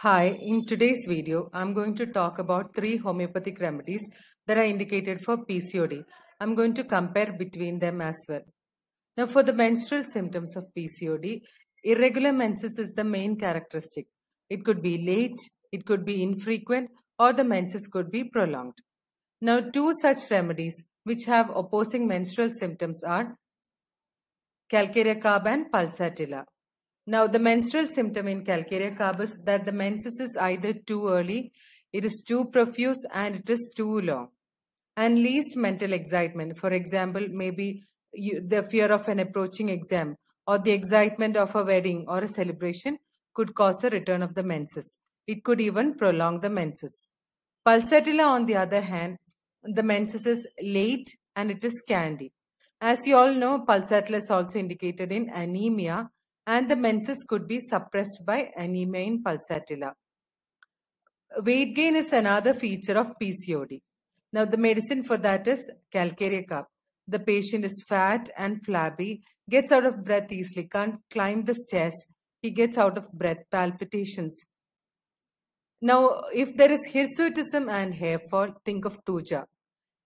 Hi, in today's video, I'm going to talk about three homeopathic remedies that are indicated for PCOD. I'm going to compare between them as well. Now, for the menstrual symptoms of PCOD, irregular menses is the main characteristic. It could be late, it could be infrequent, or the menses could be prolonged. Now, two such remedies which have opposing menstrual symptoms are calcarea carb and pulsatilla. Now, the menstrual symptom in Calcarea carbus that the menses is either too early, it is too profuse, and it is too long. And least mental excitement, for example, maybe you, the fear of an approaching exam or the excitement of a wedding or a celebration could cause a return of the menses. It could even prolong the menses. Pulsatilla, on the other hand, the menses is late and it is scanty. As you all know, pulsatilla is also indicated in anemia, and the menses could be suppressed by anemia in pulsatilla. Weight gain is another feature of PCOD. Now, the medicine for that is calcarea cup. The patient is fat and flabby, gets out of breath easily, can't climb the stairs. He gets out of breath, palpitations. Now, if there is hirsutism and hair fall, think of Tuja.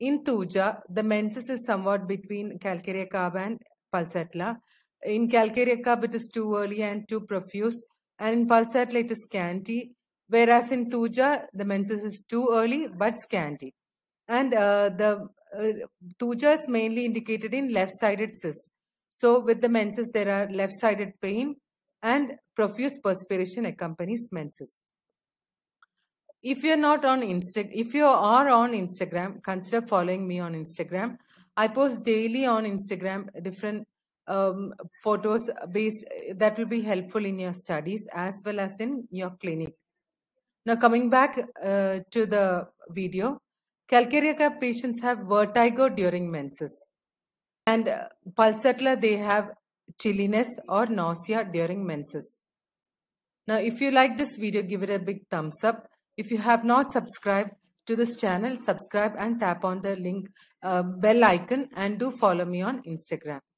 In Tuja, the menses is somewhat between calcarea and pulsatilla in calcarea cup, it is too early and too profuse, and in pulsatilla, it is scanty. Whereas in Tuja, the menses is too early but scanty. And uh, the uh, Tuja is mainly indicated in left-sided cysts. So with the menses, there are left-sided pain and profuse perspiration accompanies menses. If you're not on Insta, if you are on Instagram, consider following me on Instagram. I post daily on Instagram different um, photos based that will be helpful in your studies as well as in your clinic. Now coming back uh, to the video, calcarea cap patients have vertigo during menses and uh, pulsatilla they have chilliness or nausea during menses. Now if you like this video give it a big thumbs up. If you have not subscribed to this channel subscribe and tap on the link uh, bell icon and do follow me on Instagram.